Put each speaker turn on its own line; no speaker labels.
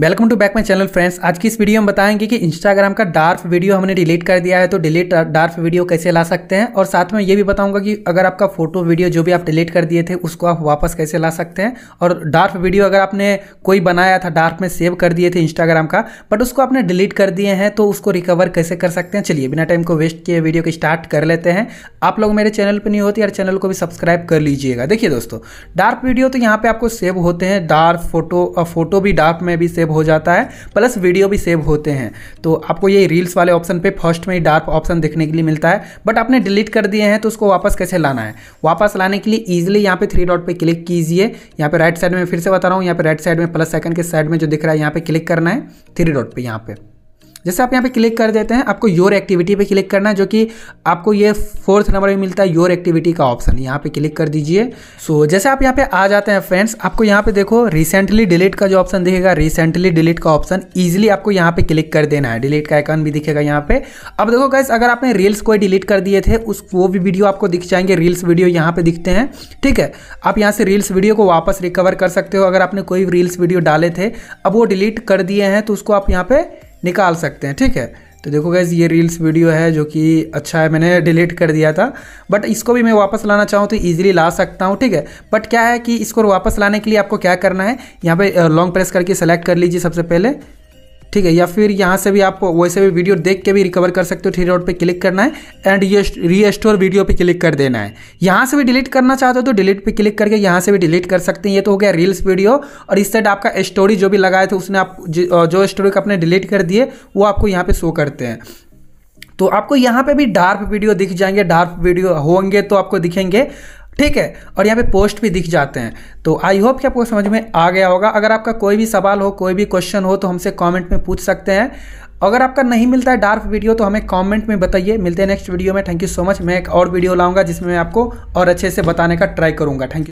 welcome to back my channel friends आज की इस वीडियो में बताएंगे कि इंस्टाग्राम का डार्फ वीडियो हमने डिलीट कर दिया है तो डिलीट डार्फ वीडियो कैसे ला सकते हैं और साथ में ये भी बताऊंगा कि अगर आपका फोटो वीडियो जो भी आप डिलीट कर दिए थे उसको आप वापस कैसे ला सकते हैं और डार्फ वीडियो अगर आपने कोई बनाया था डार्फ में सेव कर दिए थे इंस्टाग्राम का बट उसको आपने डिलीट कर दिए हैं तो उसको रिकवर कैसे कर सकते हैं चलिए बिना टाइम को वेस्ट किए वीडियो को स्टार्ट कर लेते हैं आप लोग मेरे चैनल पर नहीं होते यार चैनल को भी सब्सक्राइब कर लीजिएगा देखिए दोस्तों डार्फ वीडियो तो यहाँ पर आपको सेव होते हैं डार्फ फोटो फोटो भी डार्फ में भी सेव सेव हो जाता है प्लस वीडियो भी सेव होते हैं तो आपको ये रील्स वाले ऑप्शन पे फर्स्ट में ही डार्क ऑप्शन देखने के लिए मिलता है बट आपने डिलीट कर दिए हैं तो उसको वापस कैसे लाना है वापस लाने के लिए ईजिली यहाँ पे थ्री डॉट पर क्लिक कीजिए यहाँ पे राइट साइड में फिर से बता रहा हूँ यहाँ पे राइट साइड में प्लस सेकंड के साइड में जो दिख रहा है यहाँ पे क्लिक करना है थ्री डॉट पर यहाँ पर जैसे आप यहाँ पे क्लिक कर देते हैं आपको योर एक्टिविटी पे क्लिक करना है जो कि आपको ये फोर्थ नंबर में मिलता है योर एक्टिविटी का ऑप्शन यहाँ पे क्लिक कर दीजिए सो so, जैसे आप यहाँ पे आ जाते हैं फ्रेंड्स आपको यहाँ पे देखो रिसेंटली डिलीट का जो ऑप्शन दिखेगा रिसेंटली डिलीट का ऑप्शन ईजिली आपको यहाँ पे क्लिक कर देना है डिलीट का आइकन भी दिखेगा यहाँ पे अब देखो गैस अगर आपने रील्स कोई डिलीट कर दिए थे उस वो भी वीडियो आपको दिख जाएंगे रील्स वीडियो यहाँ पे दिखते हैं ठीक है आप यहाँ से रील्स वीडियो को वापस रिकवर कर सकते हो अगर आपने कोई रील्स वीडियो डाले थे अब वो डिलीट कर दिए हैं तो उसको आप यहाँ पे निकाल सकते हैं ठीक है तो देखो गैस ये रील्स वीडियो है जो कि अच्छा है मैंने डिलीट कर दिया था बट इसको भी मैं वापस लाना चाहूँ तो ईजिली ला सकता हूँ ठीक है बट क्या है कि इसको वापस लाने के लिए आपको क्या करना है यहाँ पे लॉन्ग प्रेस करके सेलेक्ट कर लीजिए सबसे पहले ठीक है या फिर यहाँ से भी आप वैसे भी वीडियो देख के भी रिकवर कर सकते हो थ्री डॉट पे क्लिक करना है एंड ये रीस्टोर वीडियो पे क्लिक कर देना है यहाँ से भी डिलीट करना चाहते हो तो डिलीट पे क्लिक करके यहाँ से भी डिलीट कर सकते हैं ये तो हो गया रील्स वीडियो और इस साइड आपका स्टोरी जो भी लगाए थे उसने आप जो स्टोरी आपने डिलीट कर दिए वो आपको यहाँ पर शो करते हैं तो आपको यहाँ पे भी डार्क वीडियो दिख जाएंगे डार्क वीडियो होंगे तो आपको दिखेंगे ठीक है और यहाँ पे पोस्ट भी दिख जाते हैं तो आई होप कि आपको समझ में आ गया होगा अगर आपका कोई भी सवाल हो कोई भी क्वेश्चन हो तो हमसे कमेंट में पूछ सकते हैं अगर आपका नहीं मिलता है डार्क वीडियो तो हमें कमेंट में बताइए मिलते हैं नेक्स्ट वीडियो में थैंक यू सो मच मैं एक और वीडियो लाऊंगा जिसमें मैं आपको और अच्छे से बताने का ट्राई करूंगा थैंक यू